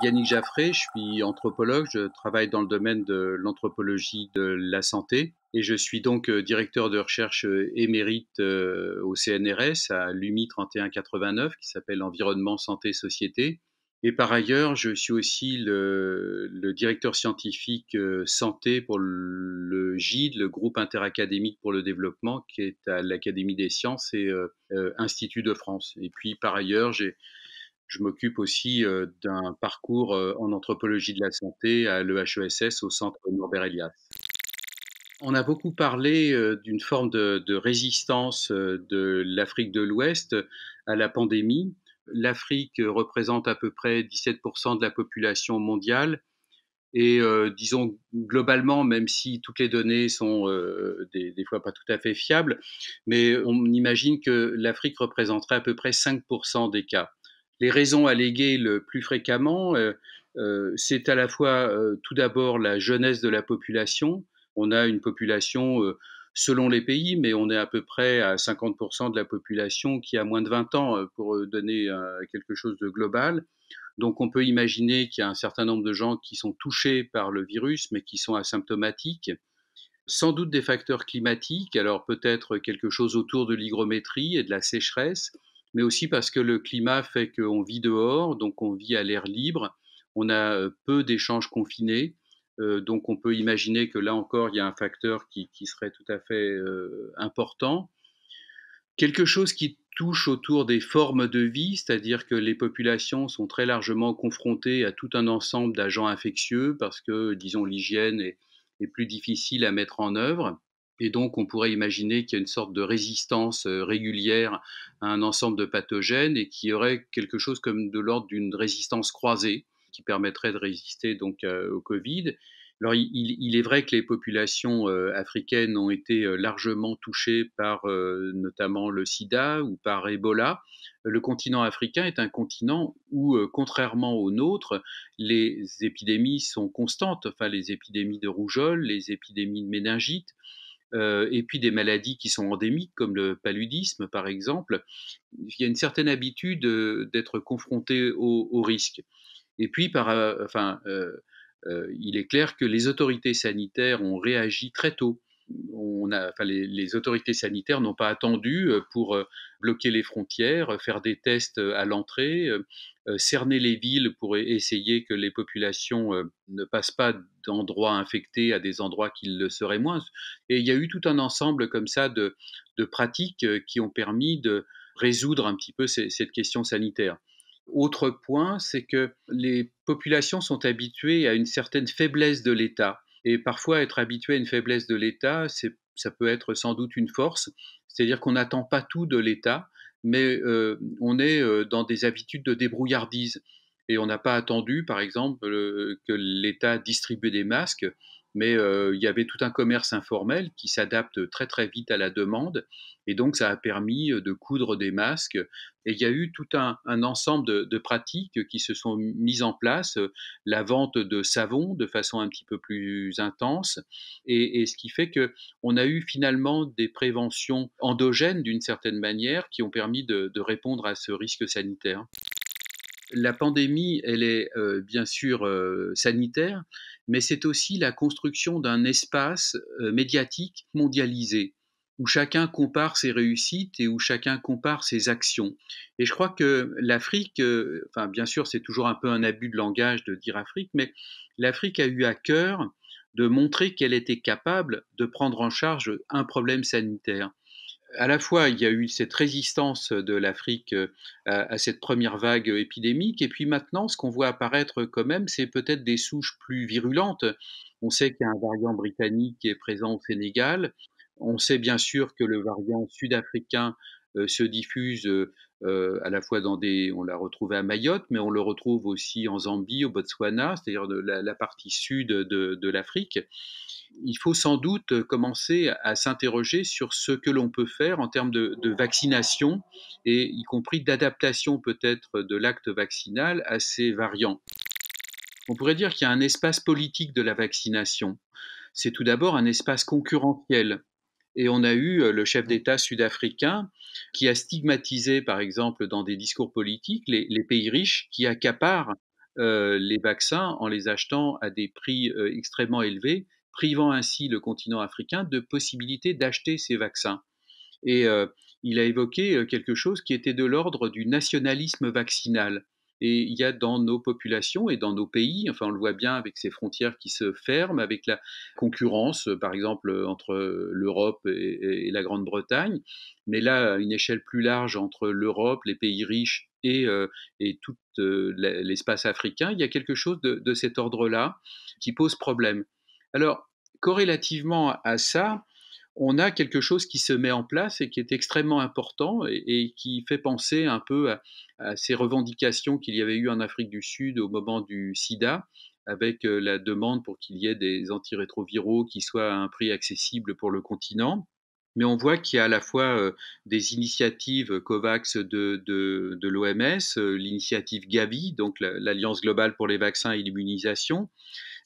Yannick Jaffré, je suis anthropologue, je travaille dans le domaine de l'anthropologie de la santé et je suis donc euh, directeur de recherche euh, émérite euh, au CNRS à l'UMI 3189 qui s'appelle Environnement, Santé, Société. Et par ailleurs, je suis aussi le, directeur scientifique santé pour le GIDE, le groupe interacadémique pour le développement, qui est à l'Académie des sciences et Institut de France. Et puis par ailleurs, j'ai je m'occupe aussi d'un parcours en anthropologie de la santé à l'EHESS au centre Norbert Elias. On a beaucoup parlé d'une forme de, résistance de l'Afrique de l'Ouest à la pandémie. L'Afrique représente à peu près 17% de la population mondiale. Et disons globalement, même si toutes les données sont des, des, fois pas tout à fait fiables, mais on imagine que l'Afrique représenterait à peu près 5% des cas. Les raisons alléguées le plus fréquemment, euh, euh, c'est à la fois euh, tout d'abord la jeunesse de la population. On a une population selon les pays, mais on est à peu près à 50% de la population qui a moins de 20 ans pour donner quelque chose de global. Donc on peut imaginer qu'il y a un certain nombre de gens qui sont touchés par le virus, mais qui sont asymptomatiques. Sans doute des facteurs climatiques, alors peut-être quelque chose autour de l'hygrométrie et de la sécheresse mais aussi parce que le climat fait qu'on vit dehors, donc on vit à l'air libre, on a euh, peu d'échanges confinés, euh, donc on peut imaginer que là encore, il y a un facteur qui, serait tout à fait euh, important. Quelque chose qui touche autour des formes de vie, c'est-à-dire que les populations sont très largement confrontées à tout un ensemble d'agents infectieux parce que, disons, l'hygiène est, plus difficile à mettre en œuvre. Et donc, on pourrait imaginer qu'il y a une sorte de résistance euh, régulière à un ensemble de pathogènes et qu'il y aurait quelque chose comme de l'ordre d'une résistance croisée qui permettrait de résister donc euh, au Covid. Alors, il, il, est vrai que les populations euh, africaines ont été largement touchées par notamment le sida ou par Ebola. Le continent africain est un continent où, contrairement au nôtre, les épidémies sont constantes, enfin les épidémies de rougeole, les épidémies de méningite et puis des maladies qui sont endémiques, comme le paludisme par exemple, il y a une certaine habitude d'être confronté au, risque. Et puis, il est clair que les autorités sanitaires ont réagi très tôt on a, enfin, les, autorités sanitaires n'ont pas attendu euh, pour euh, bloquer les frontières, euh, faire des tests à l'entrée, cerner les villes pour e-, essayer que les populations ne passent pas d'endroits infectés à des endroits qui le seraient moins. Et il y a eu tout un ensemble comme ça de, pratiques qui ont permis de résoudre un petit peu cette question sanitaire. Autre point, c'est que les populations sont habituées à une certaine faiblesse de l'État. Et parfois, être habitué à une faiblesse de l'État, ça peut être sans doute une force. C'est-à-dire qu'on n'attend pas tout de l'État, mais euh, on est euh, dans des habitudes de débrouillardise. Et on n'a pas attendu, par exemple, euh, que l'État distribue des masques mais euh, il y avait tout un commerce informel qui s'adapte très très vite à la demande, et donc ça a permis euh, de coudre des masques, et il y a eu tout un, ensemble de, pratiques qui se sont mises en place, la vente de savon de façon un petit peu plus intense, et, ce qui fait que on a eu finalement des préventions endogènes d'une certaine manière qui ont permis de répondre à ce risque sanitaire la pandémie, elle est euh, bien sûr euh, sanitaire, mais c'est aussi la construction d'un espace euh, médiatique mondialisé, où chacun compare ses réussites et où chacun compare ses actions. Et je crois que l'Afrique, enfin bien sûr c'est toujours un peu un abus de langage de dire Afrique, mais l'Afrique a eu à cœur de montrer qu'elle était capable de prendre en charge un problème sanitaire à la fois, il y a eu cette résistance de l'Afrique euh, à, cette première vague épidémique, et puis maintenant, ce qu'on voit apparaître quand même, c'est peut-être des souches plus virulentes. On sait qu'il y a un variant britannique qui est présent au Sénégal. On sait bien sûr que le variant sud-africain euh, se diffuse euh, euh, à la fois dans des. On l'a retrouvé à Mayotte, mais on le retrouve aussi en Zambie, au Botswana, c'est-à-dire la, partie sud de, l'Afrique. Il faut sans doute commencer à, s'interroger sur ce que l'on peut faire en termes de vaccination et y compris d'adaptation peut-être de l'acte vaccinal à ces variants. On pourrait dire qu'il y a un espace politique de la vaccination. C'est tout d'abord un espace concurrentiel et on a eu euh, le chef d'État sud-africain qui a stigmatisé, par exemple, dans des discours politiques, les, pays riches qui accaparent euh, les vaccins en les achetant à des prix euh, extrêmement élevés, privant ainsi le continent africain de possibilité d'acheter ces vaccins. Et il a évoqué quelque chose qui était de l'ordre du nationalisme vaccinal. Et il y a dans nos populations et dans nos pays, enfin on le voit bien avec ces frontières qui se ferment, avec la concurrence euh, par exemple euh, entre euh, l'Europe et, la Grande-Bretagne, mais là à une échelle plus large entre l'Europe, les pays riches et, et, tout l'espace africain, il y a quelque chose de, de cet ordre-là qui pose problème. Alors, corrélativement à ça, on a quelque chose qui se met en place et qui est extrêmement important et, qui fait penser un peu à, ces revendications qu'il y avait eu en Afrique du Sud au moment du sida, avec euh, la demande pour qu'il y ait des antirétroviraux qui soient à un prix accessible pour le continent. Mais on voit qu'il y a à la fois euh, des initiatives COVAX de, de l'OMS, euh, l'initiative Gavi, donc l'Alliance globale pour les vaccins et l'immunisation,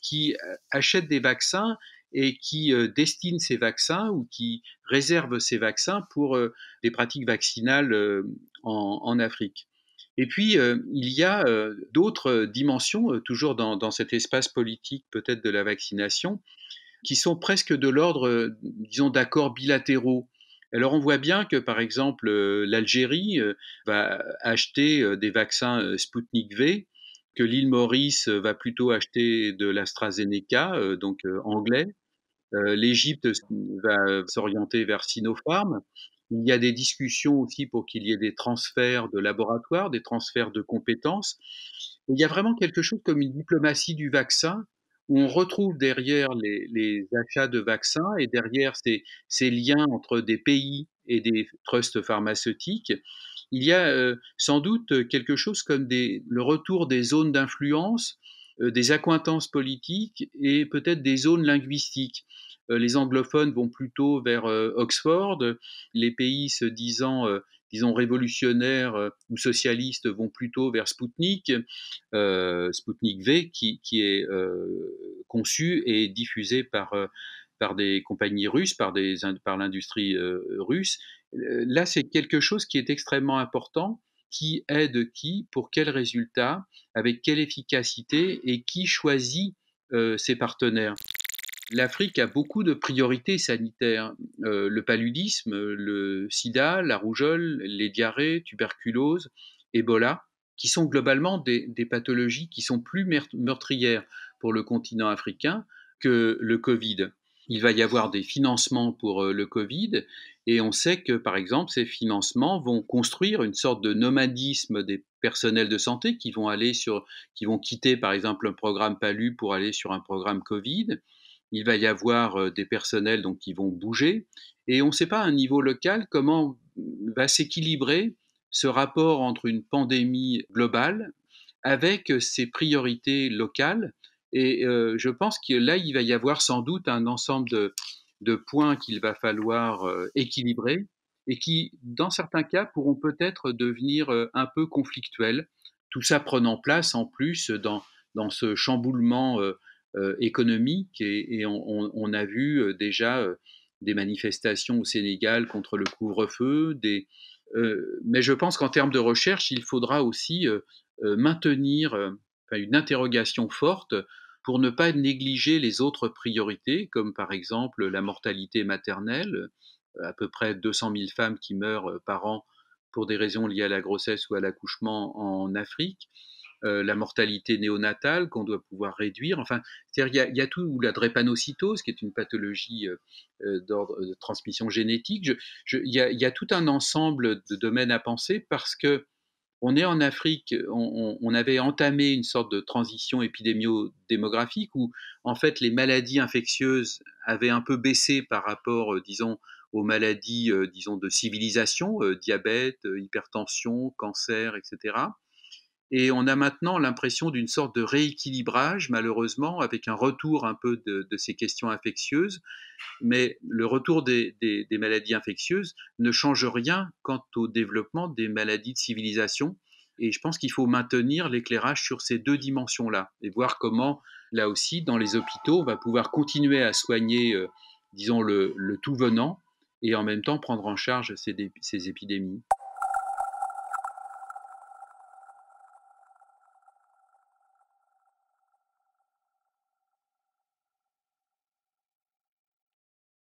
qui achètent des vaccins et qui euh, destine ces vaccins ou qui réserve ces vaccins pour euh, des pratiques vaccinales euh, en, Afrique. Et puis, il y a d'autres dimensions, toujours dans, dans, cet espace politique peut-être de la vaccination, qui sont presque de l'ordre, disons, d'accords bilatéraux. Alors on voit bien que par exemple l'Algérie va acheter des vaccins Sputnik V, que l'île Maurice va plutôt acheter de l'AstraZeneca, donc anglais, euh, L'Égypte va euh, s'orienter vers Sinopharm. Il y a des discussions aussi pour qu'il y ait des transferts de laboratoires, des transferts de compétences. il y a vraiment quelque chose comme une diplomatie du vaccin où on retrouve derrière les, achats de vaccins et derrière ces, liens entre des pays et des trusts pharmaceutiques, il y a euh, sans doute quelque chose comme le retour des zones d'influence euh, des accointances politiques et peut-être des zones linguistiques. Euh, les anglophones vont plutôt vers euh, Oxford, les pays se disant disons, révolutionnaires ou socialistes vont plutôt vers Spoutnik, Spoutnik V, qui, est conçu et diffusé par, des compagnies russes, par, par l'industrie russe. Là, c'est quelque chose qui est extrêmement important qui aide qui, pour quels résultats, avec quelle efficacité et qui choisit euh, ses partenaires. L'Afrique a beaucoup de priorités sanitaires. Euh, le paludisme, le sida, la rougeole, les diarrhées, tuberculose, Ebola, qui sont globalement des, des pathologies qui sont plus meurtrières pour le continent africain que le Covid il va y avoir des financements pour euh, le Covid, et on sait que, par exemple, ces financements vont construire une sorte de nomadisme des personnels de santé qui vont aller sur, qui vont quitter, par exemple, un programme Palu pour aller sur un programme Covid. Il va y avoir euh, des personnels donc qui vont bouger, et on ne sait pas à un niveau local comment va s'équilibrer ce rapport entre une pandémie globale avec ses euh, priorités locales et euh, je pense que là, il va y avoir sans doute un ensemble de, points qu'il va falloir euh, équilibrer et qui, dans certains cas, pourront peut-être devenir euh, un peu conflictuels, tout ça prenant place en plus dans, dans ce chamboulement économique. Et, on, a vu déjà des manifestations au Sénégal contre le couvre-feu, mais je pense qu'en termes de recherche, il faudra aussi maintenir une interrogation forte pour ne pas négliger les autres priorités, comme par exemple la mortalité maternelle, euh, à peu près 200 000 femmes qui meurent euh, par an pour des raisons liées à la grossesse ou à l'accouchement en Afrique, euh, la mortalité néonatale qu'on doit pouvoir réduire. Enfin, il y, a tout, ou la drépanocytose, qui est une pathologie d'ordre de transmission génétique. Il y, a tout un ensemble de domaines à penser parce que on est en Afrique, on, avait entamé une sorte de transition épidémiodémographique où, en fait, les maladies infectieuses avaient un peu baissé par rapport, euh, disons, aux maladies, euh, disons, de civilisation, euh, diabète, hypertension, cancer, etc. Et on a maintenant l'impression d'une sorte de rééquilibrage, malheureusement, avec un retour un peu de, ces questions infectieuses. Mais le retour des, maladies infectieuses ne change rien quant au développement des maladies de civilisation. Et je pense qu'il faut maintenir l'éclairage sur ces deux dimensions-là et voir comment, là aussi, dans les hôpitaux, on va pouvoir continuer à soigner, euh, disons, le, tout venant et en même temps prendre en charge ces épidémies.